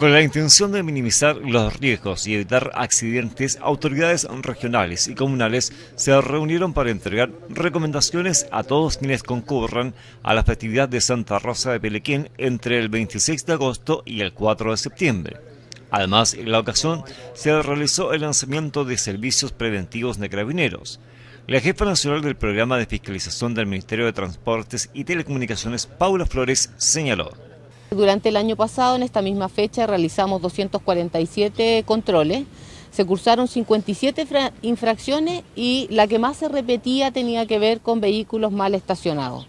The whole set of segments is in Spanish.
Con la intención de minimizar los riesgos y evitar accidentes, autoridades regionales y comunales se reunieron para entregar recomendaciones a todos quienes concurran a la festividad de Santa Rosa de Pelequín entre el 26 de agosto y el 4 de septiembre. Además, en la ocasión se realizó el lanzamiento de servicios preventivos de carabineros. La jefa nacional del programa de fiscalización del Ministerio de Transportes y Telecomunicaciones, Paula Flores, señaló. Durante el año pasado, en esta misma fecha, realizamos 247 controles, se cursaron 57 infracciones y la que más se repetía tenía que ver con vehículos mal estacionados.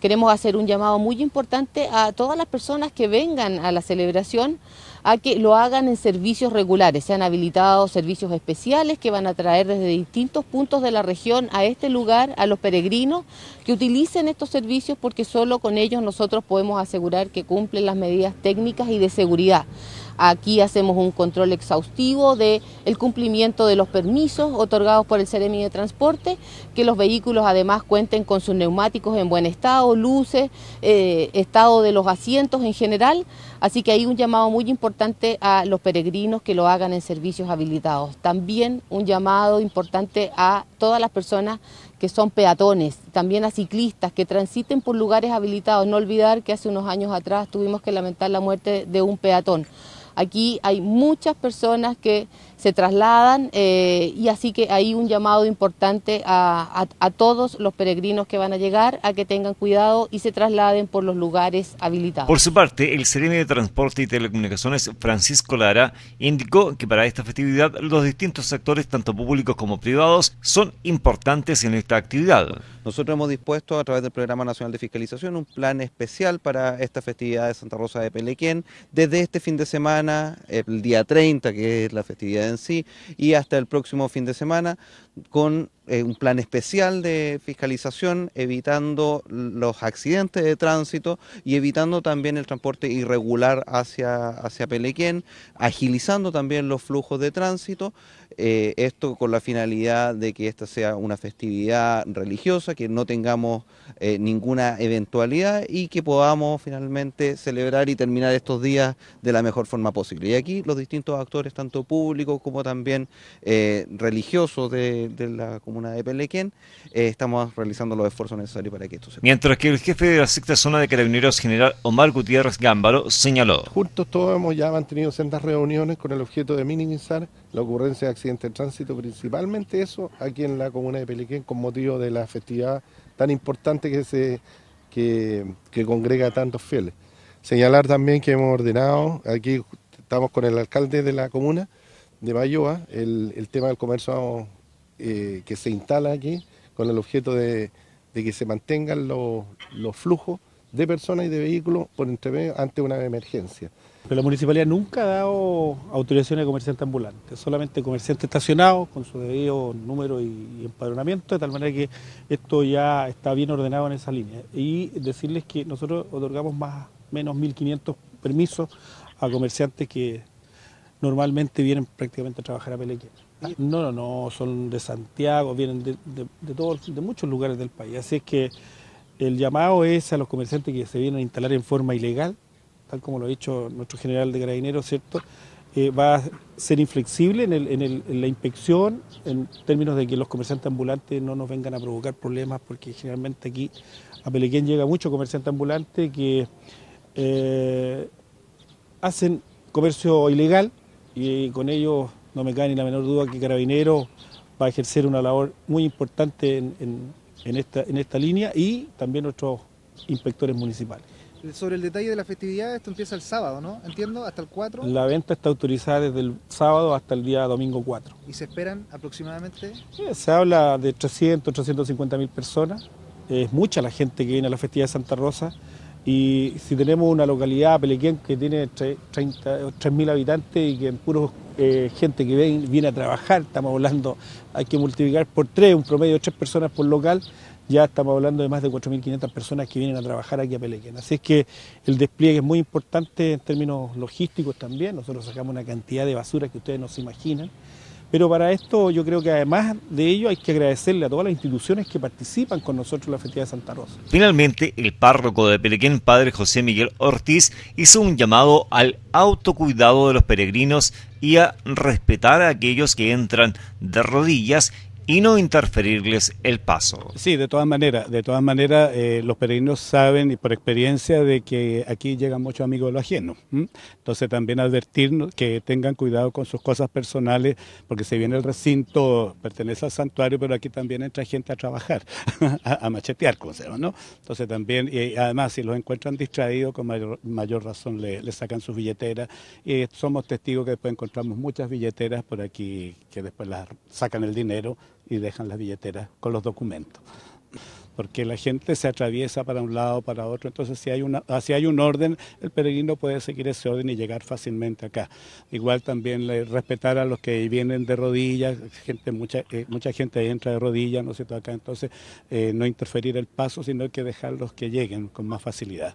Queremos hacer un llamado muy importante a todas las personas que vengan a la celebración a que lo hagan en servicios regulares. Se han habilitado servicios especiales que van a traer desde distintos puntos de la región a este lugar a los peregrinos que utilicen estos servicios porque solo con ellos nosotros podemos asegurar que cumplen las medidas técnicas y de seguridad. Aquí hacemos un control exhaustivo del cumplimiento de los permisos otorgados por el Ceremi de Transporte, que los vehículos además cuenten con sus neumáticos en buen estado, luces, eh, estado de los asientos en general. Así que hay un llamado muy importante a los peregrinos que lo hagan en servicios habilitados. También un llamado importante a todas las personas que son peatones, también a ciclistas que transiten por lugares habilitados. No olvidar que hace unos años atrás tuvimos que lamentar la muerte de un peatón. Aquí hay muchas personas que se trasladan eh, y así que hay un llamado importante a, todos los peregrinos que van a llegar a que tengan cuidado y se trasladen por los lugares habilitados. Por su parte, el Seremi de Transporte y Telecomunicaciones, Francisco Lara, indicó que para esta festividad los distintos sectores, tanto públicos como privados, son importantes en esta actividad. Nosotros hemos dispuesto a través del Programa Nacional de Fiscalización un plan especial para esta festividad de Santa Rosa de Pelequén desde este fin de semana el día 30, que es la festividad en sí, y hasta el próximo fin de semana, con eh, un plan especial de fiscalización, evitando los accidentes de tránsito y evitando también el transporte irregular hacia, hacia Pelequén, agilizando también los flujos de tránsito, eh, esto con la finalidad de que esta sea una festividad religiosa, que no tengamos eh, ninguna eventualidad y que podamos finalmente celebrar y terminar estos días de la mejor forma posible. Y aquí los distintos actores, tanto públicos como también religiosos de la comunidad, comuna de Pelequén, eh, estamos realizando los esfuerzos necesarios para que esto se Mientras que el jefe de la sexta zona de carabineros general Omar Gutiérrez Gámbaro señaló. Juntos todos hemos ya mantenido sendas reuniones con el objeto de minimizar la ocurrencia de accidentes de tránsito, principalmente eso aquí en la comuna de Pelequén con motivo de la festividad tan importante que, se, que, congrega a tantos fieles. Señalar también que hemos ordenado, aquí estamos con el alcalde de la comuna, de Mayoa, el tema del comercio eh, que se instala aquí con el objeto de, que se mantengan los, flujos de personas y de vehículos por entremedio ante una emergencia. Pero la municipalidad nunca ha dado autorización a comerciantes ambulantes, solamente comerciantes estacionados con su debido número y empadronamiento, de tal manera que esto ya está bien ordenado en esa línea. Y decirles que nosotros otorgamos más menos 1.500 permisos a comerciantes que normalmente vienen prácticamente a trabajar a Pelequén. Ah, no, no, no, son de Santiago, vienen de, de muchos lugares del país. Así es que el llamado es a los comerciantes que se vienen a instalar en forma ilegal, tal como lo ha dicho nuestro general de carabineros, ¿cierto? Eh, va a ser inflexible en, la inspección, en términos de que los comerciantes ambulantes no nos vengan a provocar problemas, porque generalmente aquí a Pelequén llega mucho comerciante ambulante que eh, hacen comercio ilegal, y con ellos no me cae ni la menor duda que Carabinero va a ejercer una labor muy importante en, esta, en esta línea y también nuestros inspectores municipales. Sobre el detalle de la festividad, esto empieza el sábado, ¿no? Entiendo, hasta el 4. La venta está autorizada desde el sábado hasta el día domingo 4. ¿Y se esperan aproximadamente? Eh, se habla de 300, 350 mil personas. Es mucha la gente que viene a la festividad de Santa Rosa. Y si tenemos una localidad, Pelequén, que tiene 3.000 habitantes y que en puros eh, gente que viene, viene a trabajar, estamos hablando, hay que multiplicar por tres, un promedio de tres personas por local, ya estamos hablando de más de 4.500 personas que vienen a trabajar aquí a Pelequén. Así es que el despliegue es muy importante en términos logísticos también, nosotros sacamos una cantidad de basura que ustedes no se imaginan. Pero para esto yo creo que además de ello hay que agradecerle a todas las instituciones que participan con nosotros en la Festividad de Santa Rosa. Finalmente, el párroco de Pelequén padre José Miguel Ortiz, hizo un llamado al autocuidado de los peregrinos y a respetar a aquellos que entran de rodillas y no interferirles el paso. Sí, de todas maneras, de todas maneras eh, los peregrinos saben y por experiencia de que aquí llegan muchos amigos de los ajeno. Entonces también advertirnos que tengan cuidado con sus cosas personales, porque si bien el recinto pertenece al santuario, pero aquí también entra gente a trabajar, a, machetear, como ¿no? Entonces también, y además si los encuentran distraídos, con mayor, razón le, le, sacan sus billeteras y somos testigos que después encontramos muchas billeteras por aquí que después las sacan el dinero y dejan las billeteras con los documentos. Porque la gente se atraviesa para un lado, para otro, entonces si hay, una, ah, si hay un orden, el peregrino puede seguir ese orden y llegar fácilmente acá. Igual también respetar a los que vienen de rodillas, gente, mucha, eh, mucha gente entra de rodillas, ¿no es cierto? Acá entonces eh, no interferir el paso, sino que dejar los que lleguen con más facilidad.